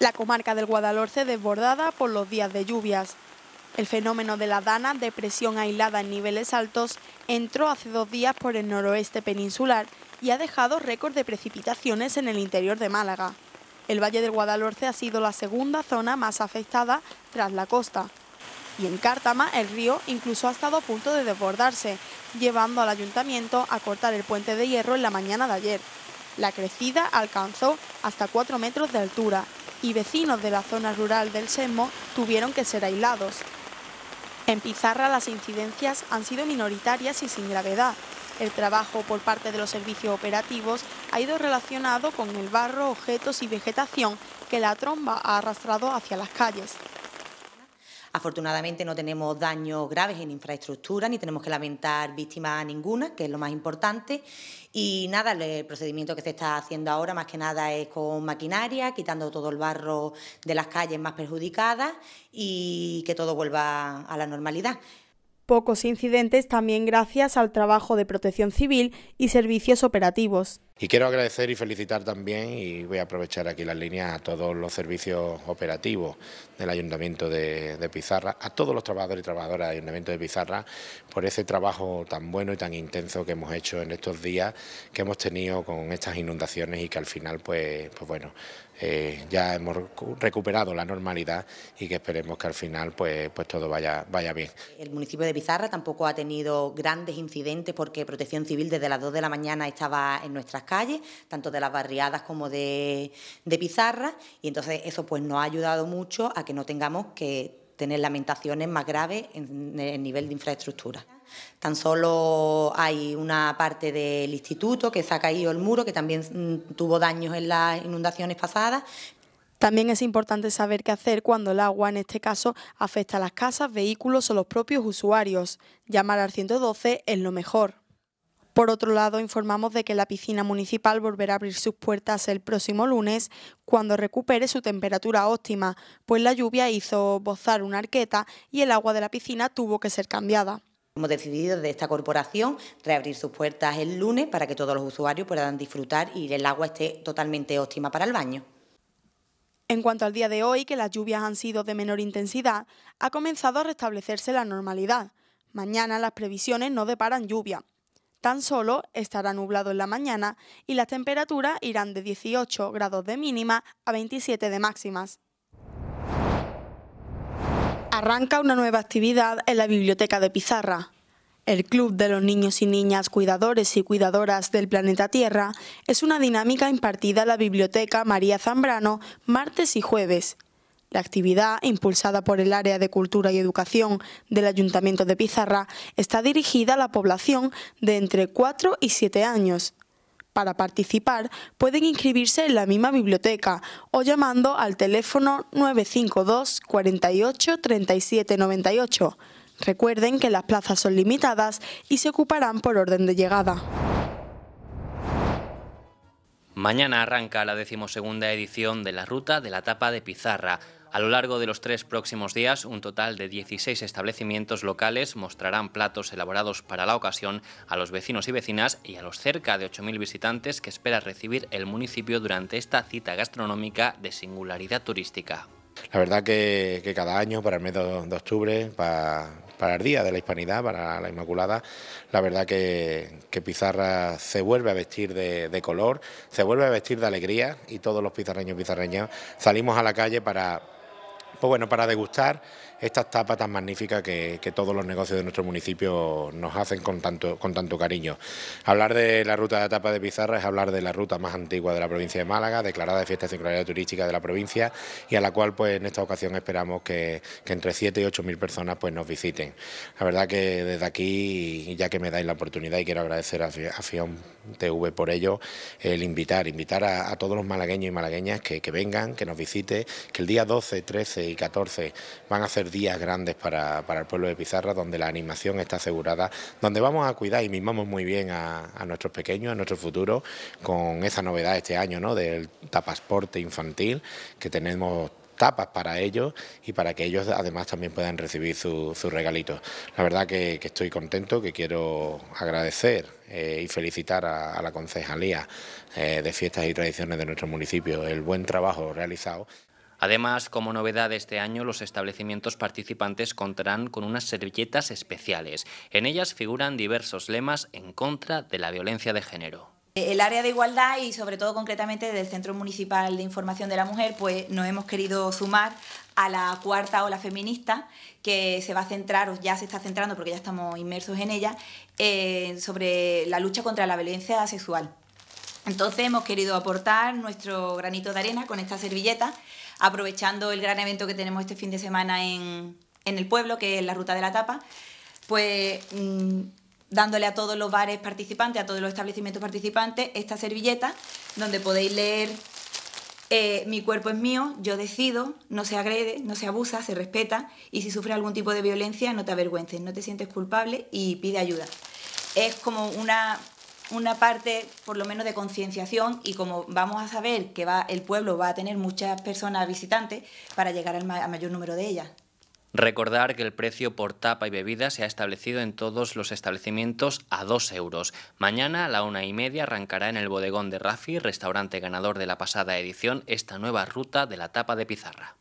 La comarca del Guadalhorce desbordada por los días de lluvias. El fenómeno de la dana, depresión aislada en niveles altos, entró hace dos días por el noroeste peninsular y ha dejado récord de precipitaciones en el interior de Málaga. El Valle del Guadalhorce ha sido la segunda zona más afectada tras la costa. Y en Cártama, el río incluso ha estado a punto de desbordarse, llevando al ayuntamiento a cortar el puente de hierro en la mañana de ayer. La crecida alcanzó hasta cuatro metros de altura y vecinos de la zona rural del Sesmo tuvieron que ser aislados. En Pizarra las incidencias han sido minoritarias y sin gravedad. El trabajo por parte de los servicios operativos ha ido relacionado con el barro, objetos y vegetación que la tromba ha arrastrado hacia las calles. Afortunadamente no tenemos daños graves en infraestructura ni tenemos que lamentar víctimas ninguna, que es lo más importante. Y nada, el procedimiento que se está haciendo ahora más que nada es con maquinaria, quitando todo el barro de las calles más perjudicadas y que todo vuelva a la normalidad pocos incidentes también gracias al trabajo de protección civil y servicios operativos. Y quiero agradecer y felicitar también, y voy a aprovechar aquí las líneas, a todos los servicios operativos del Ayuntamiento de, Pizarra, a todos los trabajadores y trabajadoras del Ayuntamiento de Pizarra, por ese trabajo tan bueno y tan intenso que hemos hecho en estos días que hemos tenido con estas inundaciones y que al final, pues, pues bueno, eh, ya hemos recuperado la normalidad y que esperemos que al final pues, pues todo vaya, vaya bien. El municipio de Pizarra tampoco ha tenido grandes incidentes porque Protección Civil desde las 2 de la mañana estaba en nuestras calles, tanto de las barriadas como de, pizarras Pizarra, y entonces eso pues nos ha ayudado mucho a que no tengamos que tener lamentaciones más graves en el nivel de infraestructura. Tan solo hay una parte del instituto que se ha caído el muro, que también mm, tuvo daños en las inundaciones pasadas. También es importante saber qué hacer cuando el agua, en este caso, afecta a las casas, vehículos o los propios usuarios. Llamar al 112 es lo mejor. Por otro lado, informamos de que la piscina municipal volverá a abrir sus puertas el próximo lunes cuando recupere su temperatura óptima, pues la lluvia hizo bozar una arqueta y el agua de la piscina tuvo que ser cambiada. Hemos decidido de esta corporación reabrir sus puertas el lunes para que todos los usuarios puedan disfrutar y el agua esté totalmente óptima para el baño. En cuanto al día de hoy, que las lluvias han sido de menor intensidad, ha comenzado a restablecerse la normalidad. Mañana las previsiones no deparan lluvia, Tan solo estará nublado en la mañana y las temperaturas irán de 18 grados de mínima a 27 de máximas. Arranca una nueva actividad en la Biblioteca de Pizarra. El Club de los Niños y Niñas Cuidadores y Cuidadoras del Planeta Tierra es una dinámica impartida a la Biblioteca María Zambrano martes y jueves, la actividad, impulsada por el Área de Cultura y Educación del Ayuntamiento de Pizarra, está dirigida a la población de entre 4 y 7 años. Para participar pueden inscribirse en la misma biblioteca o llamando al teléfono 952 48 37 98. Recuerden que las plazas son limitadas y se ocuparán por orden de llegada. Mañana arranca la decimosegunda edición de la Ruta de la Tapa de Pizarra, a lo largo de los tres próximos días, un total de 16 establecimientos locales mostrarán platos elaborados para la ocasión a los vecinos y vecinas y a los cerca de 8.000 visitantes que espera recibir el municipio durante esta cita gastronómica de singularidad turística. La verdad que, cada año, para el mes de, octubre, para, el Día de la Hispanidad, para la Inmaculada, la verdad que, Pizarra se vuelve a vestir de, de, color, se vuelve a vestir de alegría y todos los pizarreños y pizarreñas salimos a la calle para pues bueno, para degustar estas tapas tan magníficas que, todos los negocios de nuestro municipio nos hacen con tanto, con tanto cariño. Hablar de la ruta de tapa de Pizarra es hablar de la ruta más antigua de la provincia de Málaga, declarada de fiesta circularidad turística de la provincia y a la cual pues en esta ocasión esperamos que, entre 7 y 8 mil personas pues nos visiten. La verdad que desde aquí, ya que me dais la oportunidad y quiero agradecer a Fion TV por ello, el invitar, invitar a, todos los malagueños y malagueñas que, que vengan, que nos visiten, que el día 12, 13 14 van a ser días grandes para, el pueblo de Pizarra, donde la animación está asegurada, donde vamos a cuidar y mimamos muy bien a, nuestros pequeños, a nuestro futuro, con esa novedad este año ¿no? del tapasporte infantil, que tenemos tapas para ellos y para que ellos además también puedan recibir sus regalitos. La verdad que, estoy contento, que quiero agradecer eh, y felicitar a, la Concejalía eh, de Fiestas y Tradiciones de nuestro municipio el buen trabajo realizado. Además, como novedad de este año, los establecimientos participantes contarán con unas servilletas especiales. En ellas figuran diversos lemas en contra de la violencia de género. El área de igualdad y sobre todo concretamente del Centro Municipal de Información de la Mujer, pues nos hemos querido sumar a la cuarta ola feminista que se va a centrar o ya se está centrando porque ya estamos inmersos en ella eh, sobre la lucha contra la violencia sexual. Entonces hemos querido aportar nuestro granito de arena con esta servilleta, aprovechando el gran evento que tenemos este fin de semana en, el pueblo, que es la Ruta de la Tapa, pues mm, dándole a todos los bares participantes, a todos los establecimientos participantes, esta servilleta donde podéis leer eh, mi cuerpo es mío, yo decido, no se agrede, no se abusa, se respeta y si sufres algún tipo de violencia no te avergüences, no te sientes culpable y pide ayuda. Es como una, una parte, por lo menos, de concienciación y como vamos a saber que va, el pueblo va a tener muchas personas visitantes para llegar al, mayor número de ellas. Recordar que el precio por tapa y bebida se ha establecido en todos los establecimientos a 2 euros. Mañana a la una y media arrancará en el bodegón de Rafi, restaurante ganador de la pasada edición, esta nueva ruta de la tapa de pizarra.